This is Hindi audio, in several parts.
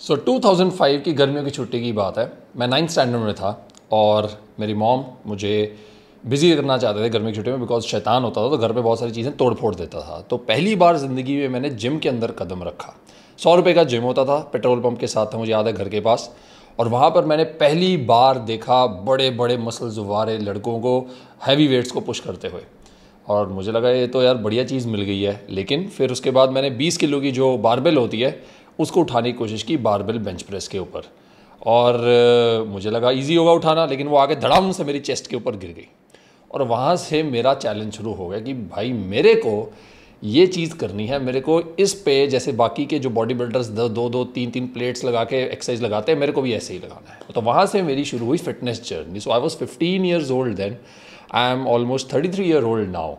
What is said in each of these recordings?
सो so, 2005 की गर्मियों की छुट्टी की बात है मैं नाइन्थ स्टैंडर्ड में था और मेरी मॉम मुझे बिज़ी करना चाहते थे गर्मी की छुट्टी में बिकॉज शैतान होता था तो घर पे बहुत सारी चीज़ें तोड़ फोड़ देता था तो पहली बार ज़िंदगी में मैंने जिम के अंदर कदम रखा सौ रुपये का जिम होता था पेट्रोल पंप के साथ था मुझे याद है घर के पास और वहाँ पर मैंने पहली बार देखा बड़े बड़े मसल जुवारे लड़कों को हैवी वेट्स को पुश करते हुए और मुझे लगा ये तो यार बढ़िया चीज़ मिल गई है लेकिन फिर उसके बाद मैंने 20 किलो की जो बारबेल होती है उसको उठाने की कोशिश की बारबेल बेंच प्रेस के ऊपर और मुझे लगा इजी होगा उठाना लेकिन वो आगे धड़ाम से मेरी चेस्ट के ऊपर गिर गई और वहाँ से मेरा चैलेंज शुरू हो गया कि भाई मेरे को ये चीज़ करनी है मेरे को इस पे जैसे बाकी के जो बॉडी बिल्डर्स दो दो दो तीन तीन प्लेट्स लगा के एक्सरसाइज लगाते हैं मेरे को भी ऐसे ही लगाना है तो वहाँ से मेरी शुरू हुई fitness journey so I was fifteen years old then I am almost thirty three year old now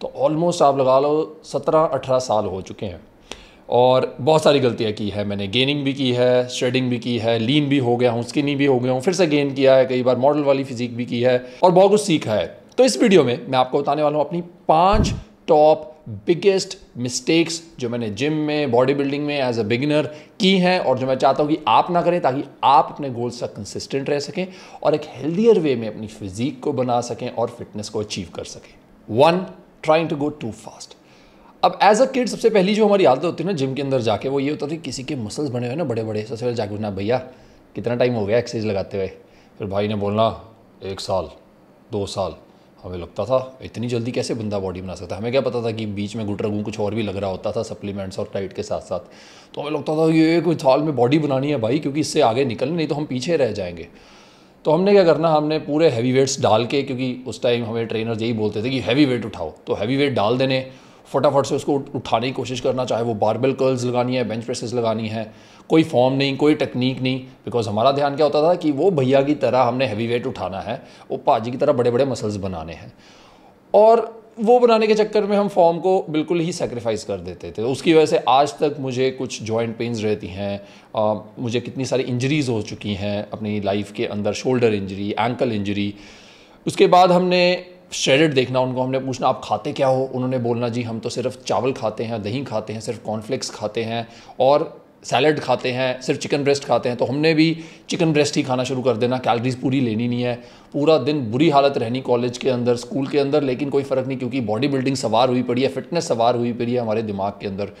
तो ऑलमोस्ट आप लगा लो सत्रह अठारह साल हो चुके हैं और बहुत सारी गलतियाँ की है मैंने गेनिंग भी की है शेडिंग भी की है लीन भी हो गया हूँ स्किनी भी हो गया हूँ फिर से गेन किया है कई बार मॉडल वाली फिजिक भी की है और बहुत कुछ सीखा है तो इस वीडियो में मैं आपको बताने वाला हूँ अपनी पाँच टॉप बिगेस्ट मिस्टेक्स जो मैंने जिम में बॉडी बिल्डिंग में एज अ बिगिनर की हैं और जो मैं चाहता हूँ कि आप ना करें ताकि आप अपने गोल्स तक कंसिस्टेंट रह सकें और एक हेल्दियर वे में अपनी फिजिक को बना सकें और फिटनेस को अचीव कर सकें one trying to go too fast अब एज अ किड सबसे पहली जो हमारी आदत होती है ना जिम के अंदर जाके वो ये होता था कि किसी के मसल्स बने हुए ना बड़े बड़े सबसे पहले जाके ना भैया कितना टाइम हो गया एक्सरसाइज लगाते हुए फिर भाई ने बोलना एक साल दो साल हमें लगता था इतनी जल्दी कैसे बंदा बॉडी बना सकता है हमें क्या पता था कि बीच में गुटर गुँ कुछ और भी लग रहा होता था सप्लीमेंट्स और डाइट के साथ साथ तो हमें लगता था ये कुछ साल में बॉडी बनानी है भाई क्योंकि इससे आगे निकलने नहीं तो हम पीछे रह जाएंगे तो हमने क्या करना हमने पूरे हैवी वेट्स डाल के क्योंकि उस टाइम हमें ट्रेनर यही बोलते थे कि हैवी वेट उठाओ तो हैवी वेट डाल देने फटाफट से उसको उठाने की कोशिश करना चाहे वो बारबेल कर्ल्स लगानी है बेंच प्रेसेस लगानी है कोई फॉर्म नहीं कोई टेक्निक नहीं बिकॉज हमारा ध्यान क्या होता था कि वो भैया की तरह हमने हैवी वेट उठाना है वो पाजी की तरह बड़े बड़े मसल्स बनाने हैं और वो बनाने के चक्कर में हम फॉर्म को बिल्कुल ही सेक्रीफाइस कर देते थे उसकी वजह से आज तक मुझे कुछ जॉइंट पेन्स रहती हैं मुझे कितनी सारी इंजरीज हो चुकी हैं अपनी लाइफ के अंदर शोल्डर इंजरी एंकल इंजरी उसके बाद हमने श्रेडेड देखना उनको हमने पूछना आप खाते क्या हो उन्होंने बोलना जी हम तो सिर्फ चावल खाते हैं दही खाते हैं सिर्फ कॉर्नफ्लेक्स खाते हैं और सैलड खाते हैं सिर्फ चिकन ब्रेस्ट खाते हैं तो हमने भी चिकन ब्रेस्ट ही खाना शुरू कर देना कैलरीज पूरी लेनी नहीं है पूरा दिन बुरी हालत रहनी कॉलेज के अंदर स्कूल के अंदर लेकिन कोई फ़र्क नहीं क्योंकि बॉडी बिल्डिंग सवार हुई पड़ी है फिटनेस सवार हुई पड़ी है हमारे दिमाग के अंदर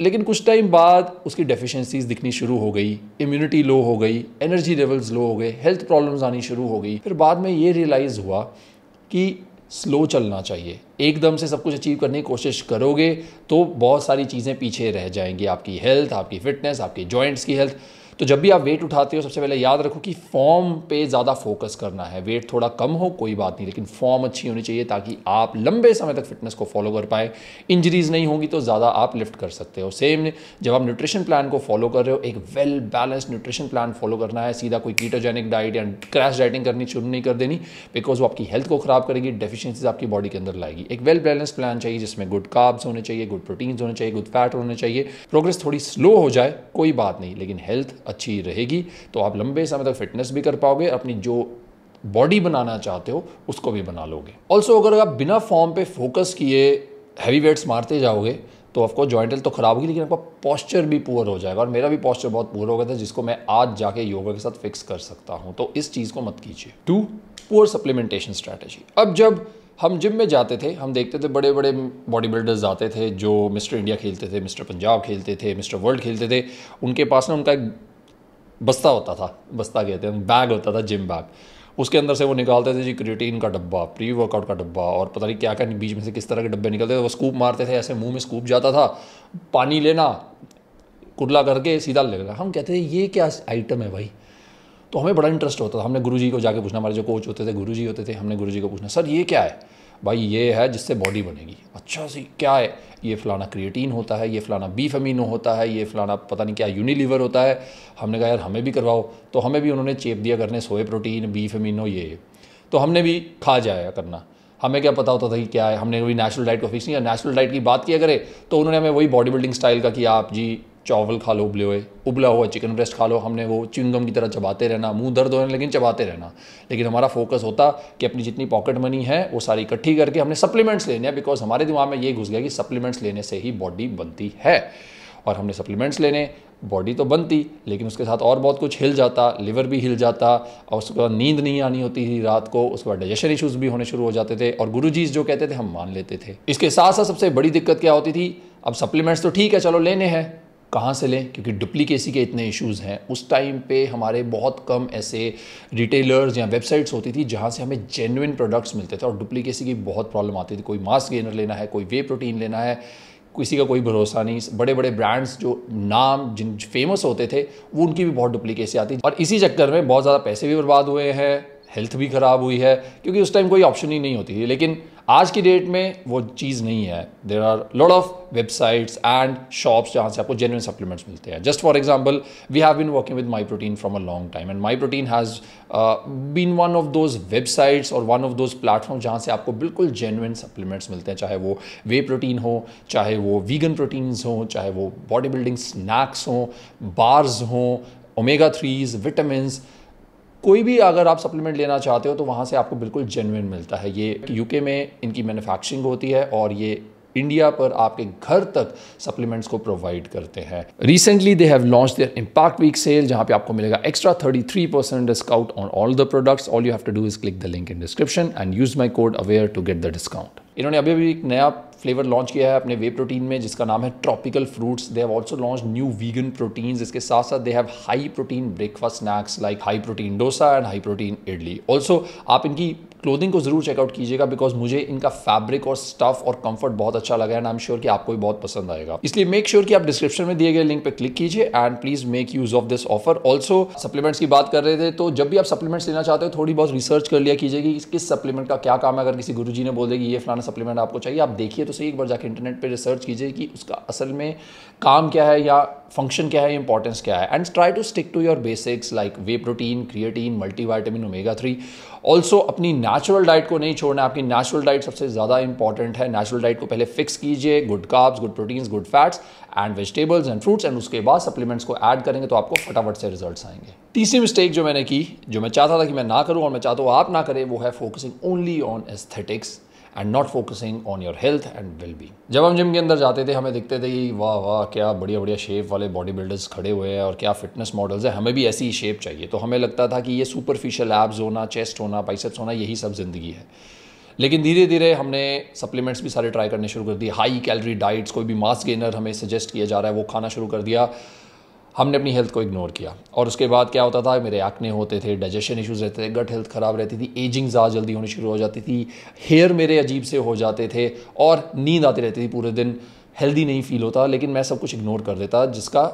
लेकिन कुछ टाइम बाद उसकी डेफिशिएंसीज दिखनी शुरू हो गई इम्यूनिटी लो हो गई एनर्जी लेवल्स लो हो गए हेल्थ प्रॉब्लम्स आनी शुरू हो गई फिर बाद में ये रियलाइज़ हुआ कि स्लो चलना चाहिए एकदम से सब कुछ अचीव करने की कोशिश करोगे तो बहुत सारी चीज़ें पीछे रह जाएंगी आपकी हेल्थ आपकी फिटनेस आपके जॉइंट्स की हेल्थ तो जब भी आप वेट उठाते हो सबसे पहले याद रखो कि फॉर्म पे ज़्यादा फोकस करना है वेट थोड़ा कम हो कोई बात नहीं लेकिन फॉर्म अच्छी होनी चाहिए ताकि आप लंबे समय तक फिटनेस को फॉलो कर पाए इंजरीज नहीं होंगी तो ज़्यादा आप लिफ्ट कर सकते हो सेम जब आप न्यूट्रिशन प्लान को फॉलो कर रहे हो एक well balance nutrition plan follow करना है सीधा कोई कीटोजेनिक डाइट या क्रैश डाइटिंग करनी शुरू नहीं कर देनी बिकॉज वो आपकी हेल्थ को ख़राब करेगी डेफिशिएंसीज आपकी बॉडी के अंदर लाएगी एक वेल बैलेंस प्लान चाहिए जिसमें गुड कार्ब्स होने चाहिए गुड प्रोटीन्स होने चाहिए गुड फैट होने चाहिए प्रोग्रेस थोड़ी स्लो हो जाए कोई बात नहीं लेकिन हेल्थ अच्छी रहेगी तो आप लंबे समय तक फिटनेस भी कर पाओगे अपनी जो बॉडी बनाना चाहते हो उसको भी बना लोगे ऑल्सो अगर आप बिना फॉर्म पे फोकस किए हैवी वेट्स मारते जाओगे तो ऑफकोर्स जॉइंट हेल्थ तो खराब होगी लेकिन आपका पॉस्चर भी पुअर हो जाएगा और मेरा भी पॉस्चर बहुत पुअर हो गया था जिसको मैं आज जाके योगा के साथ फिक्स कर सकता हूँ तो इस चीज़ को मत कीजिए टू पुअर सप्लीमेंटेशन स्ट्रैटेजी अब जब हम जिम में जाते थे हम देखते थे बड़े बड़े बॉडी बिल्डर्स आते थे जो मिस्टर इंडिया खेलते थे मिस्टर पंजाब खेलते थे मिस्टर वर्ल्ड खेलते थे उनके पास ना उनका एक बस्ता होता था बस्ता कहते हैं बैग होता था जिम बैग उसके अंदर से वो निकालते थे जी क्रिएटीन का डब्बा प्री वर्कआउट का डब्बा और पता नहीं क्या क्या बीच में से किस तरह के डब्बे निकलते थे वो स्कूप मारते थे ऐसे मुंह में स्कूप जाता था पानी लेना कुडला करके सीधा ले लेना हम कहते थे ये क्या आइटम है भाई तो हमें बड़ा इंटरेस्ट होता था हमने गुरुजी को जाके पूछना हमारे जो कोच होते थे गुरुजी होते थे हमने गुरुजी को पूछना सर ये क्या है भाई ये है जिससे बॉडी बनेगी अच्छा सी क्या है ये फ़लाना क्रिएटीन होता है ये फ़लाना बीफ अमीनो होता है ये फ़लाना पता नहीं क्या यूनिलीवर होता है हमने कहा यार हमें भी करवाओ तो हमें भी उन्होंने चेप दिया करने सोए प्रोटीन बीफ अमीनो ये तो हमने भी खा जाया करना हमें क्या पता होता था कि क्या है हमने वही नेशनल डाइट को फिक्स नहीं किया नेशनल डाइट की बात किया करे तो उन्होंने हमें वही बॉडी बिल्डिंग स्टाइल का कि आप जी चावल खा लो उबले हुए उबला हुआ चिकन ब्रेस्ट खा लो हमने वो चिंगम की तरह चबाते रहना मुंह दर्द हो लेकिन चबाते रहना लेकिन हमारा फोकस होता कि अपनी जितनी पॉकेट मनी है वो सारी इकट्ठी करके हमने सप्लीमेंट्स लेने हैं बिकॉज हमारे दिमाग में ये घुस गया कि सप्लीमेंट्स लेने से ही बॉडी बनती है और हमने सप्लीमेंट्स लेने बॉडी तो बनती लेकिन उसके साथ और बहुत कुछ हिल जाता लिवर भी हिल जाता और उसके बाद नींद नहीं आनी होती थी रात को उसके बाद डाइजेशन इश्यूज भी होने शुरू हो जाते थे और गुरु जो कहते थे हम मान लेते थे इसके साथ साथ सबसे बड़ी दिक्कत क्या होती थी अब सप्लीमेंट्स तो ठीक है चलो लेने हैं कहाँ से लें क्योंकि डुप्लीकेसी के इतने इश्यूज हैं उस टाइम पे हमारे बहुत कम ऐसे रिटेलर्स या वेबसाइट्स होती थी जहाँ से हमें जेनुइन प्रोडक्ट्स मिलते थे और डुप्लीकेसी की बहुत प्रॉब्लम आती थी कोई मास्क गेनर लेना है कोई वे प्रोटीन लेना है किसी का कोई भरोसा नहीं बड़े बड़े ब्रांड्स जो नाम जिन फेमस होते थे वो उनकी भी बहुत डुप्लीकेसी आती थी और इसी चक्कर में बहुत ज़्यादा पैसे भी बर्बाद हुए हैं हेल्थ भी ख़राब हुई है क्योंकि उस टाइम कोई ऑप्शन ही नहीं होती थी लेकिन आज की डेट में वो चीज़ नहीं है there are lot of websites and shops जहाँ से आपको जेनुइन सप्लीमेंट्स मिलते हैं just for example we have been working with my protein from a long time and my protein has been one of those websites और वन ऑफ दोज प्लेटफॉर्म जहाँ से आपको बिल्कुल जेनुअन सप्लीमेंट्स मिलते हैं चाहे वो वे प्रोटीन हो चाहे वो वीगन प्रोटीन्स हों चाहे वो बॉडी बिल्डिंग स्नैक्स हों बार्स हों ओमेगा थ्रीज विटामस कोई भी अगर आप सप्लीमेंट लेना चाहते हो तो वहाँ से आपको बिल्कुल जेनविन मिलता है ये यूके में इनकी मैन्युफैक्चरिंग होती है और ये इंडिया पर आपके घर तक सप्लीमेंट्स को प्रोवाइड करते हैं recently they have launch their impact week sale जहां पे आपको मिलेगा extra 33 percent discount on all the products all you have to do is click the link in description and use my code aware to get the discount इन्होंने अभी अभी एक नया फ्लेवर लॉन्च किया है अपने वे प्रोटीन में जिसका नाम है tropical fruits they have also launch new vegan proteins इसके साथ साथ they have high protein breakfast snacks like high protein dosa and high protein idli also आप इनकी क्लोथिंग को ज़रूर चेकआउट कीजिएगा बिकॉज मुझे इनका फैब्रिक और स्टफ और कंफर्ट बहुत अच्छा लगा एंड आई एम श्योर कि आपको भी बहुत पसंद आएगा इसलिए मेक श्योर sure कि आप डिस्क्रिप्शन में दिए गए लिंक पर क्लिक कीजिए and please make use of this offer also supplements की बात कर रहे थे तो जब भी आप सप्लीमेंट्स लेना चाहते हो थोड़ी बहुत रिसर्च कर लिया कीजिए कि किस सप्लीमेंट का क्या काम है अगर किसी गुरु ने बोल दे कि ये फलाना सप्लीमेंट आपको चाहिए आप देखिए तो सही एक बार जाकर इंटरनेट पर रिसर्च कीजिए कि उसका असल में काम क्या है या फंक्शन क्या है इंपॉर्टेंस क्या है and try to stick to your basics like whey protein creatine multivitamin omega three also अपनी नेचुरल डाइट को नहीं छोड़ना आपकी नेचुरल डाइट सबसे ज़्यादा इंपॉर्टेंट है नेचुरल डाइट को पहले फिक्स कीजिए good carbs good proteins good fats and vegetables and fruits and उसके बाद सप्लीमेंट्स को ऐड करेंगे तो आपको फटाफट से रिजल्ट्स आएंगे तीसरी मिस्टेक जो मैंने की जो मैं चाहता था कि मैं ना करूँ और मैं चाहता हूँ आप ना करें वो है focusing only on aesthetics and not focusing on your health and well बी जब हम जिम के अंदर जाते थे हमें दिखते थे कि वाह वाह क्या बढ़िया बढ़िया शेप वाले बॉडी बिल्डर्स खड़े हुए हैं और क्या फिटनेस मॉडल्स है हमें भी ऐसी ही शेप चाहिए तो हमें लगता था कि ये सुपरफिशियल एब्स होना चेस्ट होना पाइसेप्स होना यही सब ज़िंदगी है लेकिन धीरे धीरे हमने सप्लीमेंट्स भी सारे ट्राई करने शुरू कर दिए हाई कैलोरी डाइट्स कोई भी मास गेनर हमें सजेस्ट किया जा रहा है वो खाना शुरू कर दिया हमने अपनी हेल्थ को इग्नोर किया और उसके बाद क्या होता था मेरे एक्ने होते थे डाइजेशन इश्यूज रहते थे गट हेल्थ ख़राब रहती थी एजिंग ज़्यादा जल्दी होनी शुरू हो जाती थी हेयर मेरे अजीब से हो जाते थे और नींद आती रहती थी पूरे दिन हेल्दी नहीं फील होता लेकिन मैं सब कुछ इग्नोर कर देता जिसका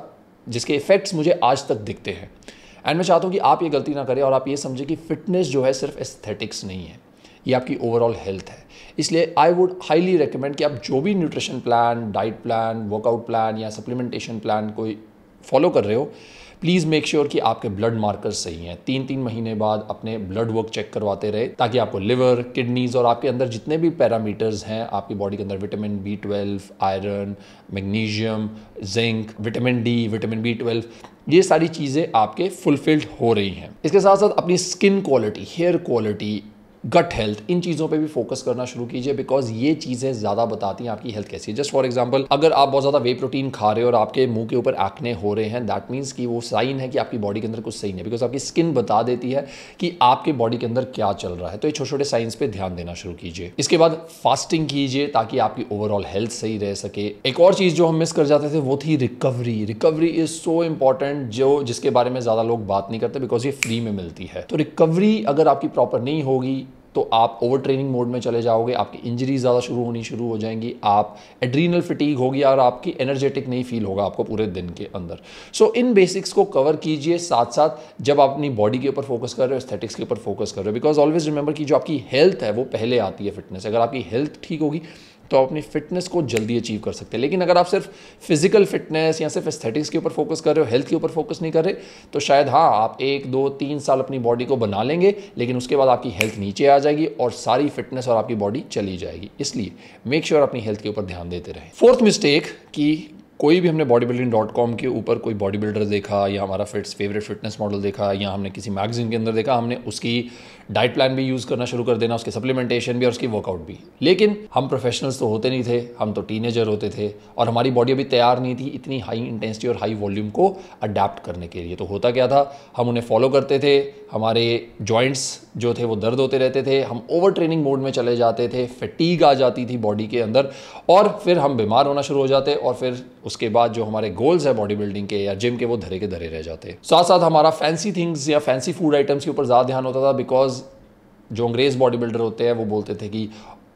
जिसके इफ़ेक्ट्स मुझे आज तक दिखते हैं एंड मैं चाहता हूँ कि आप ये गलती ना करें और आप ये समझें कि फ़िटनेस जो है सिर्फ एस्थेटिक्स नहीं है ये आपकी ओवरऑल हेल्थ है इसलिए आई वुड हाईली रिकमेंड कि आप जो भी nutrition plan diet plan workout plan या सप्लीमेंटेशन प्लान कोई फॉलो कर रहे हो प्लीज़ मेक श्योर कि आपके ब्लड मार्कर सही हैं तीन तीन महीने बाद अपने ब्लड वर्क चेक करवाते रहे ताकि आपको लिवर किडनीज और आपके अंदर जितने भी पैरामीटर्स हैं आपकी बॉडी के अंदर vitamin B twelve iron magnesium zinc vitamin D vitamin B twelve ये सारी चीज़ें आपके फुलफिल्ड हो रही हैं इसके साथ साथ अपनी skin quality hair quality gut health इन चीज़ों पे भी फोकस करना शुरू कीजिए बिकॉज ये चीज़ें ज़्यादा बताती हैं आपकी हेल्थ कैसी है जस्ट फॉर एग्जाम्पल अगर आप बहुत ज़्यादा वे प्रोटीन खा रहे हो और आपके मुंह के ऊपर एक्ने हो रहे हैं दैट मीन्स कि वो साइन है कि आपकी बॉडी के अंदर कुछ सही नहीं बिकॉज आपकी स्किन बता देती है कि आपके बॉडी के अंदर क्या चल रहा है तो ये छोटे छोटे साइंस पर ध्यान देना शुरू कीजिए इसके बाद फास्टिंग कीजिए ताकि आपकी ओवरऑल हेल्थ सही रह सके एक और चीज़ जो हम मिस कर जाते थे वो थी recovery recovery is so important जो जिसके बारे में ज़्यादा लोग बात नहीं करते बिकॉज ये फ्री में मिलती है तो रिकवरी अगर आपकी प्रॉपर नहीं होगी तो आप ओवर ट्रेनिंग मोड में चले जाओगे आपकी इंजरी ज़्यादा शुरू होनी शुरू हो जाएंगी आप एड्रीनल फिटीक होगी और आपकी एनर्जेटिक नहीं फील होगा आपको पूरे दिन के अंदर सो इन बेसिक्स को कवर कीजिए साथ साथ जब आप अपनी बॉडी के ऊपर फोकस कर रहे हो एस्थेटिक्स के ऊपर फोकस कर रहे हो बिकॉज ऑलवेज रिमेंबर की जो आपकी हेल्थ है वो पहले आती है फिटनेस अगर आपकी हेल्थ ठीक होगी तो आप अपनी फिटनेस को जल्दी अचीव कर सकते हैं लेकिन अगर आप सिर्फ फिजिकल फिटनेस या सिर्फ एस्थेटिक्स के ऊपर फोकस कर रहे हो हेल्थ के ऊपर फोकस नहीं कर रहे तो शायद हाँ आप एक दो तीन साल अपनी बॉडी को बना लेंगे लेकिन उसके बाद आपकी हेल्थ नीचे आ जाएगी और सारी फिटनेस और आपकी बॉडी चली जाएगी इसलिए मेक श्योर sure अपनी हेल्थ के ऊपर ध्यान देते रहे फोर्थ मिस्टेक कि कोई भी हमने बॉडी बिल्डिंग डॉट कॉम के ऊपर कोई बॉडी बिल्डर देखा या हमारा फिट्स फेवरेट फिटनेस मॉडल देखा या हमने किसी मैगजीन के अंदर देखा हमने उसकी डाइट प्लान भी यूज़ करना शुरू कर देना उसके सप्लीमेंटेशन भी और उसकी वर्कआउट भी लेकिन हम प्रोफेशनल्स तो होते नहीं थे हम तो टीनेजर होते थे और हमारी बॉडी अभी तैयार नहीं थी इतनी हाई इंटेंसिटी और हाई वॉल्यूम को अडेप्ट करने के लिए तो होता क्या था हम उन्हें फॉलो करते थे हमारे जॉइंट्स जो थे वो दर्द होते रहते थे हम ओवर ट्रेनिंग मोड में चले जाते थे फटीग आ जाती थी बॉडी के अंदर और फिर हम बीमार होना शुरू हो जाते और फिर उसके बाद जो हमारे गोल्स हैं बॉडी बिल्डिंग के या जिम के वो धरे के धरे रह जाते साथ साथ हमारा फैंसी थिंग्स या फैंसी फूड आइटम्स के ऊपर ज़्यादा ध्यान होता था बिकॉज जो अंग्रेज बॉडी बिल्डर होते हैं वो बोलते थे कि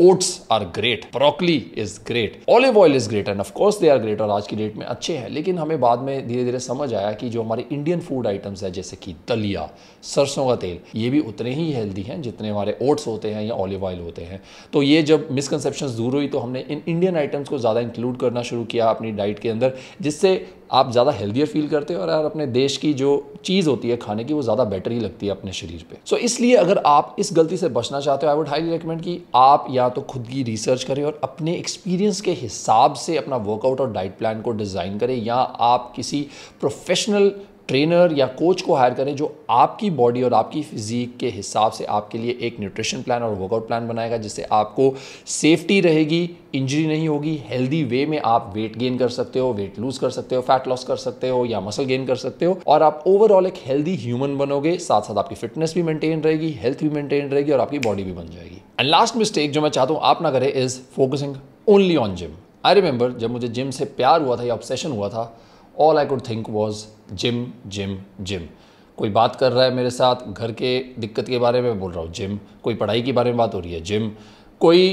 oats are great broccoli is great olive oil is great and of course they are great और आज की डेट में अच्छे हैं लेकिन हमें बाद में धीरे धीरे समझ आया कि जो हमारे इंडियन फूड आइटम्स है जैसे कि दलिया सरसों का तेल ये भी उतने ही हेल्दी हैं जितने हमारे ओट्स होते हैं या ऑलिव ऑयल होते हैं तो ये जब मिसकनसेप्शन दूर हुई तो हमने इन इंडियन आइटम्स को ज़्यादा इंक्लूड करना शुरू किया अपनी डाइट के अंदर जिससे आप ज़्यादा हेल्दियर फील करते हो और यार अपने देश की जो चीज़ होती है खाने की वो ज़्यादा बेटर ही लगती है अपने शरीर पे सो so, इसलिए अगर आप इस गलती से बचना चाहते हो आई वुड हाईली रिकमेंड कि आप या तो खुद की रिसर्च करें और अपने एक्सपीरियंस के हिसाब से अपना वर्कआउट और डाइट प्लान को डिज़ाइन करें या आप किसी प्रोफेशनल ट्रेनर या कोच को हायर करें जो आपकी बॉडी और आपकी फिजीक के हिसाब से आपके लिए एक न्यूट्रिशन प्लान और वर्कआउट प्लान बनाएगा जिससे आपको सेफ्टी रहेगी इंजरी नहीं होगी हेल्दी वे में आप वेट गेन कर सकते हो वेट लूज कर सकते हो फैट लॉस कर सकते हो या मसल गेन कर सकते हो और आप ओवरऑल एक हेल्दी ह्यूमन बनोगे साथ साथ आपकी फिटनेस भी मेंटेन रहेगी हेल्थ भी मेंटेन रहेगी और आपकी बॉडी भी बन जाएगी एंड लास्ट मिस्टेक जो मैं चाहता हूँ आप ना करें is focusing only on gym I remember जब मुझे जिम से प्यार हुआ था या ऑब्सेशन हुआ था all I could think was gym gym gym कोई बात कर रहा है मेरे साथ घर के दिक्कत के बारे में बोल रहा हूँ जिम कोई पढ़ाई के बारे में बात हो रही है जिम कोई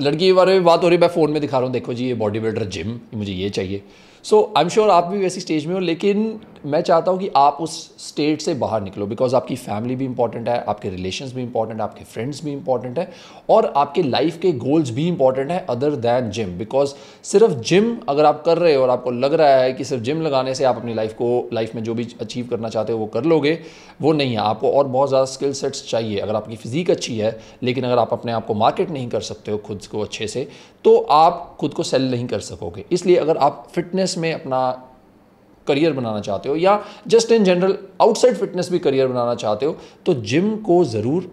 लड़की के बारे में बात हो रही है मैं फ़ोन में दिखा रहा हूँ देखो जी ये बॉडी बिल्डर जिम मुझे ये चाहिए सो आई एम श्योर आप भी वैसी स्टेज में हो लेकिन मैं चाहता हूँ कि आप उस स्टेट से बाहर निकलो बिकॉज आपकी फैमिली भी इंपॉर्टेंट है आपके रिलेशन भी इंपॉर्टेंट है आपके फ्रेंड्स भी इंपॉर्टेंट है और आपके लाइफ के गोल्स भी इंपॉर्टेंट है अदर दैन जिम बिकॉज सिर्फ जिम अगर आप कर रहे हो और आपको लग रहा है कि सिर्फ जिम लगाने से आप अपनी लाइफ को लाइफ में जो भी अचीव करना चाहते हो वो कर लोगे वो नहीं है आपको और बहुत ज़्यादा स्किल सेट्स चाहिए अगर आपकी फिजिक अच्छी है लेकिन अगर आप अपने आप को मार्केट नहीं कर सकते हो खुद को अच्छे से तो आप खुद को सेल नहीं कर सकोगे इसलिए अगर आप फिटनेस में अपना करियर बनाना चाहते हो या just in general outside fitness भी करियर बनाना चाहते हो तो जिम को ज़रूर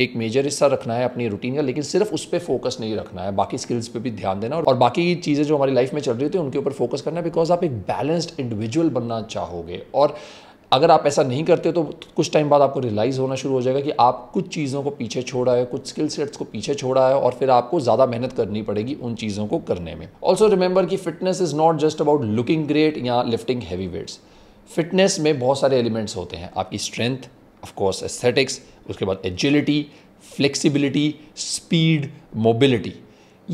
एक मेजर हिस्सा रखना है अपनी रूटीन का लेकिन सिर्फ उस पर फोकस नहीं रखना है बाकी स्किल्स पे भी ध्यान देना और बाकी चीज़ें जो हमारी लाइफ में चल रही होती उनके ऊपर फोकस करना है बिकॉज आप एक बैलेंस्ड इंडिविजुअल बनना चाहोगे और अगर आप ऐसा नहीं करते तो कुछ टाइम बाद आपको रियलाइज़ होना शुरू हो जाएगा कि आप कुछ चीज़ों को पीछे छोड़ा है कुछ स्किल सेट्स को पीछे छोड़ा है और फिर आपको ज़्यादा मेहनत करनी पड़ेगी उन चीज़ों को करने में ऑल्सो रिमेंबर कि fitness is not just about looking great या लिफ्टिंग हैवी वेट्स फिटनेस में बहुत सारे एलिमेंट्स होते हैं आपकी स्ट्रेंथ ऑफकोर्स एस्थेटिक्स उसके बाद एजिलिटी फ्लेक्सिबिलिटी स्पीड मोबिलिटी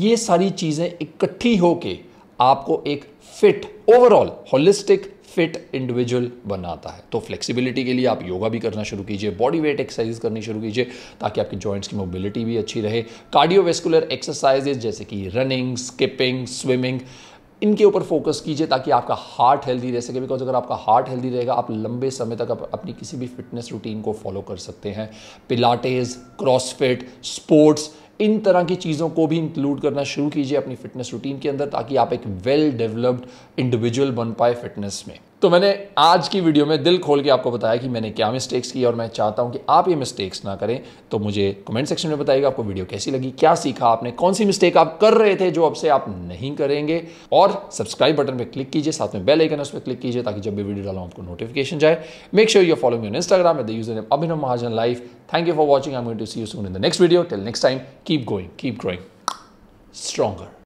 ये सारी चीज़ें इकट्ठी होके आपको एक fit overall holistic fit individual बनाता है तो फ्लेक्सिबिलिटी के लिए आप योगा भी करना शुरू कीजिए बॉडी वेट एक्सरसाइज करनी शुरू कीजिए ताकि आपके जॉइंट्स की मोबिलिटी भी अच्छी रहे कार्डियोवेस्कुलर एक्सरसाइजेज जैसे कि रनिंग स्किपिंग स्विमिंग इनके ऊपर फोकस कीजिए ताकि आपका हार्ट हेल्दी रह सके बिकॉज अगर आपका हार्ट हेल्दी रहेगा आप लंबे समय तक आप अपनी किसी भी फिटनेस रूटीन को फॉलो कर सकते हैं पिलाटेज क्रॉसफिट स्पोर्ट्स इन तरह की चीज़ों को भी इंक्लूड करना शुरू कीजिए अपनी फिटनेस रूटीन के अंदर ताकि आप एक वेल डेवलप्ड इंडिविजुअल बन पाए फिटनेस में तो मैंने आज की वीडियो में दिल खोल के आपको बताया कि मैंने क्या मिस्टेक्स की और मैं चाहता हूं कि आप ये मिस्टेक्स ना करें तो मुझे कमेंट सेक्शन में बताइएगा आपको वीडियो कैसी लगी क्या सीखा आपने कौन सी मिस्टेक आप कर रहे थे जो अब से आप नहीं करेंगे और सब्सक्राइब बटन पर क्लिक कीजिए साथ में बेल आइकन उस पर क्लिक कीजिए ताकि जब भी वीडियो डालू आपको नोटिफिकेशन जाए make sure you follow me on Instagram the user name Abhinav Mahajan life thank you for watching I am going to see you soon in the next video till next time keep going keep growing stronger